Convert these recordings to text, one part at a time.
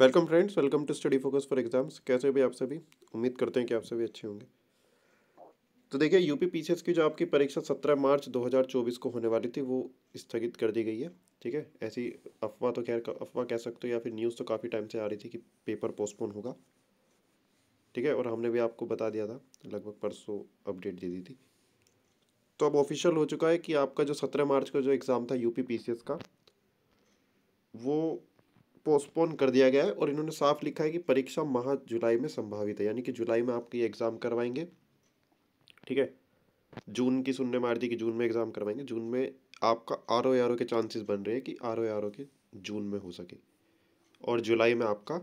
welcome friends welcome to study focus for exams कैसे भी आप सभी उम्मीद करते हैं कि आप सभी अच्छे होंगे तो देखिए यूपी पीसीएस की जो आपकी परीक्षा 17 मार्च 2024 को होने वाली थी वो स्थगित कर दी गई है ठीक है ऐसी अफवाह तो खैर अफवाह कह सकते हो या फिर न्यूज़ तो काफ़ी टाइम से आ रही थी कि पेपर पोस्टपोन होगा ठीक है और हमने भी आपको बता दिया था लगभग परसों अपडेट दे दी थी तो अब ऑफिशियल हो चुका है कि आपका जो सत्रह मार्च का जो एग्ज़ाम था यू पी का वो पोस्टपोन कर दिया गया है और इन्होंने साफ लिखा है कि परीक्षा माह जुलाई में संभावित है यानी कि जुलाई में आपकी एग्ज़ाम करवाएंगे ठीक है जून की सुनने में आ रही कि जून में एग्ज़ाम करवाएंगे जून में आपका आर ओ आर ओ के चांसेस बन रहे हैं कि आर ओ आर ओ के जून में हो सके और जुलाई में आपका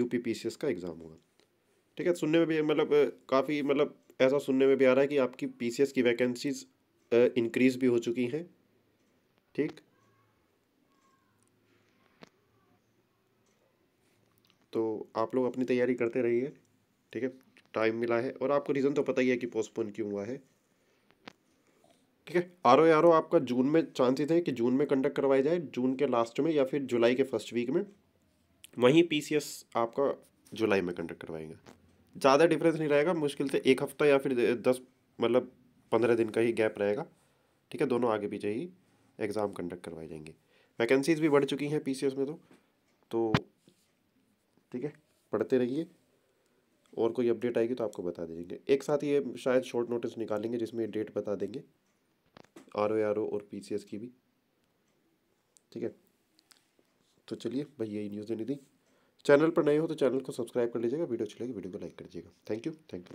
U P P C S का एग्ज़ाम होगा ठीक है सुनने में भी मतलब काफ़ी मतलब ऐसा सुनने में भी आ रहा है कि आपकी पी सी एस की वैकेंसीज इंक्रीज़ भी हो चुकी हैं ठीक तो आप लोग अपनी तैयारी करते रहिए ठीक है टाइम मिला है और आपको रीज़न तो पता ही है कि पोस्टपोन क्यों हुआ है ठीक है आर ओ आर ओ आपका जून में चांसेस है कि जून में कंडक्ट करवाया जाए जून के लास्ट में या फिर जुलाई के फर्स्ट वीक में वहीं पी सी एस आपका जुलाई में कंडक्ट करवाएंगे ज़्यादा डिफरेंस नहीं रहेगा मुश्किल से एक हफ्ता या फिर दस मतलब पंद्रह दिन का ही गैप रहेगा ठीक है दोनों आगे पीछे ही एग्ज़ाम कंडक्ट करवाए जाएंगे वैकेंसीज़ भी बढ़ चुकी हैं पी में तो तो ठीक है पढ़ते रहिए और कोई अपडेट आएगी तो आपको बता देंगे एक साथ ये शायद शॉर्ट नोटिस निकालेंगे जिसमें डेट बता देंगे आर ओ आर ओ और पी सी एस की भी ठीक है तो चलिए भाई यही न्यूज़ देनी थी चैनल पर नए हो तो चैनल को सब्सक्राइब कर लीजिएगा वीडियो अच्छी लगी वीडियो को लाइक कर दीजिएगा थैंक यू थैंक यू